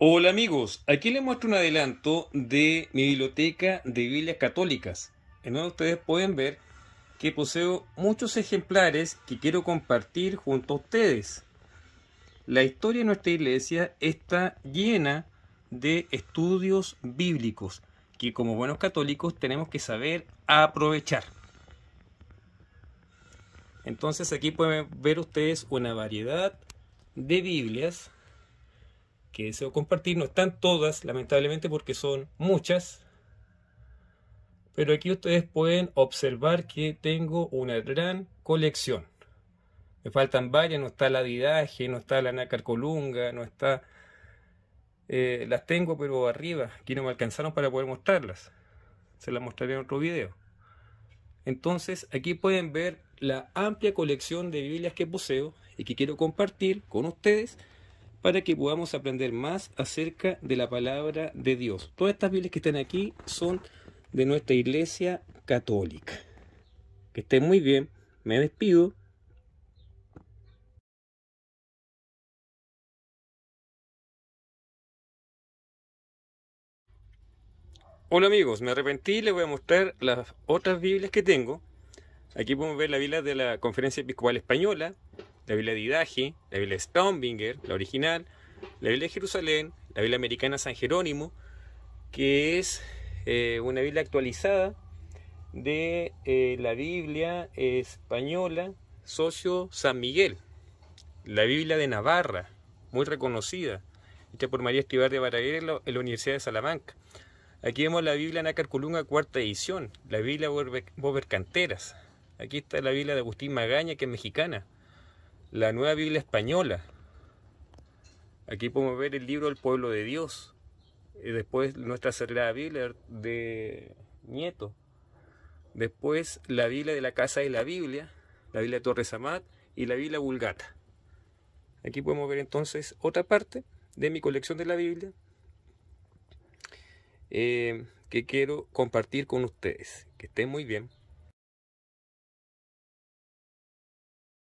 Hola amigos, aquí les muestro un adelanto de mi biblioteca de Biblias Católicas, en donde ustedes pueden ver que poseo muchos ejemplares que quiero compartir junto a ustedes. La historia de nuestra iglesia está llena de estudios bíblicos que como buenos católicos tenemos que saber aprovechar. Entonces aquí pueden ver ustedes una variedad de Biblias que deseo compartir. No están todas, lamentablemente, porque son muchas. Pero aquí ustedes pueden observar que tengo una gran colección. Me faltan varias, no está la didaje, no está la Nácar Colunga, no está... Eh, las tengo pero arriba, aquí no me alcanzaron para poder mostrarlas. Se las mostraré en otro video. Entonces aquí pueden ver la amplia colección de Biblias que poseo y que quiero compartir con ustedes para que podamos aprender más acerca de la palabra de Dios. Todas estas Biblias que están aquí son de nuestra Iglesia Católica. Que estén muy bien, me despido. Hola amigos, me arrepentí les voy a mostrar las otras Biblias que tengo. Aquí podemos ver la Biblia de la Conferencia Episcopal Española, la Biblia de Idaje, la Biblia Stombinger, la original, la Biblia de Jerusalén, la Biblia americana San Jerónimo, que es eh, una Biblia actualizada de eh, la Biblia española Socio San Miguel, la Biblia de Navarra, muy reconocida, hecha por María Estibar de Baraguer en la, Universidad de Salamanca. Aquí vemos la Biblia Nacarculunga, cuarta edición, la Biblia canteras, Aquí está la Biblia de Agustín Magaña, que es mexicana la nueva Biblia española. Aquí podemos ver el libro del pueblo de Dios. después nuestra Sagrada Biblia de Nieto. Después la Biblia de la Casa de la Biblia, la Biblia de Torres Amat y la Biblia Vulgata. Aquí podemos ver entonces otra parte de mi colección de la Biblia eh, que quiero compartir con ustedes. Que estén muy bien.